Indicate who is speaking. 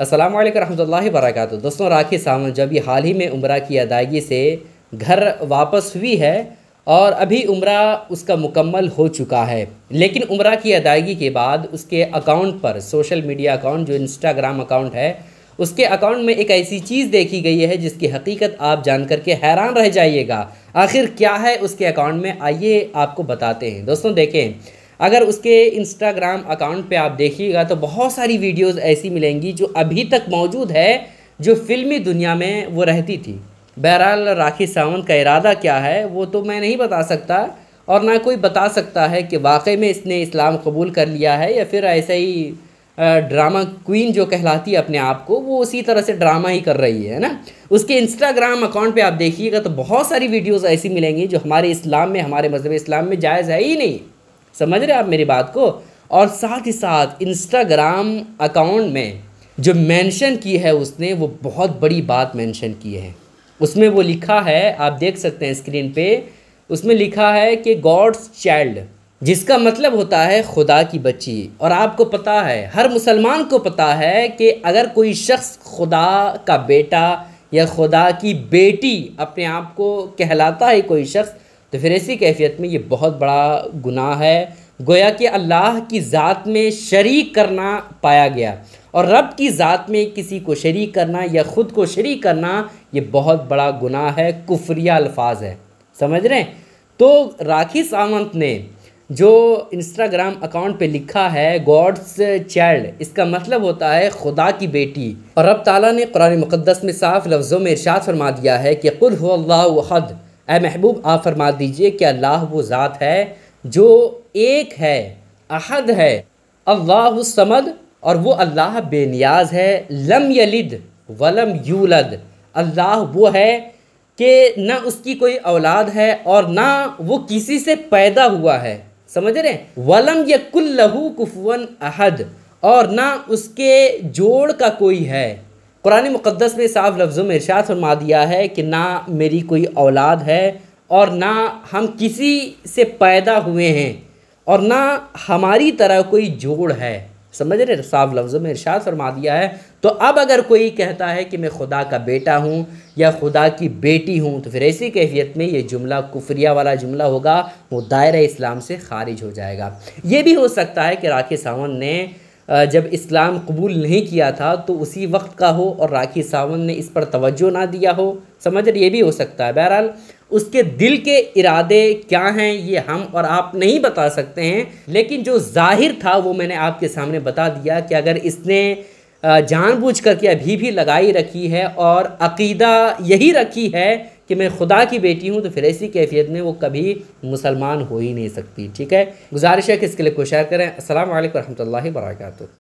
Speaker 1: असलम वरहमल वर्क दोस्तों राखी सावंत जब ये हाल ही में उम्र की अदायगी से घर वापस हुई है और अभी उम्र उसका मुकम्मल हो चुका है लेकिन उम्र की अदायगी के बाद उसके अकाउंट पर सोशल मीडिया अकाउंट जो इंस्टाग्राम अकाउंट है उसके अकाउंट में एक ऐसी चीज़ देखी गई है जिसकी हकीकत आप जान कर के हैरान रह जाइएगा आखिर क्या है उसके अकाउंट में आइए आपको बताते हैं दोस्तों देखें अगर उसके इंस्टाग्राम अकाउंट पे आप देखिएगा तो बहुत सारी वीडियोस ऐसी मिलेंगी जो अभी तक मौजूद है जो फिल्मी दुनिया में वो रहती थी बहरहाल राखी सावंत का इरादा क्या है वो तो मैं नहीं बता सकता और ना कोई बता सकता है कि वाकई में इसने इस्लाम कबूल कर लिया है या फिर ऐसा ही ड्रामा क्वीन जो कहलाती है अपने आप को वो उसी तरह से ड्रामा ही कर रही है ना उसके इंस्टाग्राम अकाउंट पे आप देखिएगा तो बहुत सारी वीडियोस ऐसी मिलेंगी जो हमारे इस्लाम में हमारे मजहब इस्लाम में जायज़ है ही नहीं समझ रहे आप मेरी बात को और साथ ही साथ इंस्टाग्राम अकाउंट में जो मेंशन की है उसने वो बहुत बड़ी बात मेंशन की है उसमें वो लिखा है आप देख सकते हैं स्क्रीन पे उसमें लिखा है कि गॉड्स चाइल्ड जिसका मतलब होता है खुदा की बच्ची और आपको पता है हर मुसलमान को पता है कि अगर कोई शख्स खुदा का बेटा या खुदा की बेटी अपने आप को कहलाता है कोई शख्स तो फिर ऐसी कैफियत में ये बहुत बड़ा गुनाह है गोया कि अल्लाह की ज़ात में शरीक करना पाया गया और रब की ज़ात में किसी को शरीक करना या ख़ुद को शरीक करना ये बहुत बड़ा गुनाह है कुफरिया अल्फाज है समझ रहे हैं तो राखी सावंत ने जो इंस्टाग्राम अकाउंट पे लिखा है गॉड्स चाइल्ड इसका मतलब होता है खुदा की बेटी और रब ताला ने कुरान मुक़दस में साफ लफ्ज़ों में इरशाद फरमा दिया है कि कुल हुल्लाहद ए महबूब आप फरमा दीजिए कि अल्लाह वो ज़ात है जो एक है अहद है अल्लाह समद और वो अल्लाह बेनियाज है लम यलिद वलम यूलद अल्लाह वो है कि ना उसकी कोई औलाद है और ना वो किसी से पैदा हुआ है समझ रहे वलम यकुल्लहू कुफवन अहद और ना उसके जोड़ का कोई है कुरान मुक़दस में साफ लफ्ज़ों में इर्शाद फरमा दिया है कि ना मेरी कोई औलाद है और ना हम किसी से पैदा हुए हैं और ना हमारी तरह कोई जोड़ है समझ रहे साफ लफ्ज़ों में इर्शाद फरमा दिया है तो अब अगर कोई कहता है कि मैं खुदा का बेटा हूँ या खुदा की बेटी हूँ तो फिर ऐसी कैफियत में ये जुमला कुफरिया वाला जुमला होगा वो दायरा इस्लाम से खारिज हो जाएगा ये भी हो सकता है कि राखी सावंत ने जब इस्लाम कबूल नहीं किया था तो उसी वक्त का हो और राखी सावंत ने इस पर तवज्जो ना दिया हो समझ ये भी हो सकता है बहरहाल उसके दिल के इरादे क्या हैं ये हम और आप नहीं बता सकते हैं लेकिन जो जाहिर था वो मैंने आपके सामने बता दिया कि अगर इसने जानबूझ करके अभी भी लगाई रखी है और अकीदा यही रखी है कि मैं खुदा की बेटी हूँ तो फिर ऐसी कैफियत में वो कभी मुसलमान हो ही नहीं सकती ठीक है गुजारिश है कि इसके लिए कोई शेयर करें असल वरहमल वर्का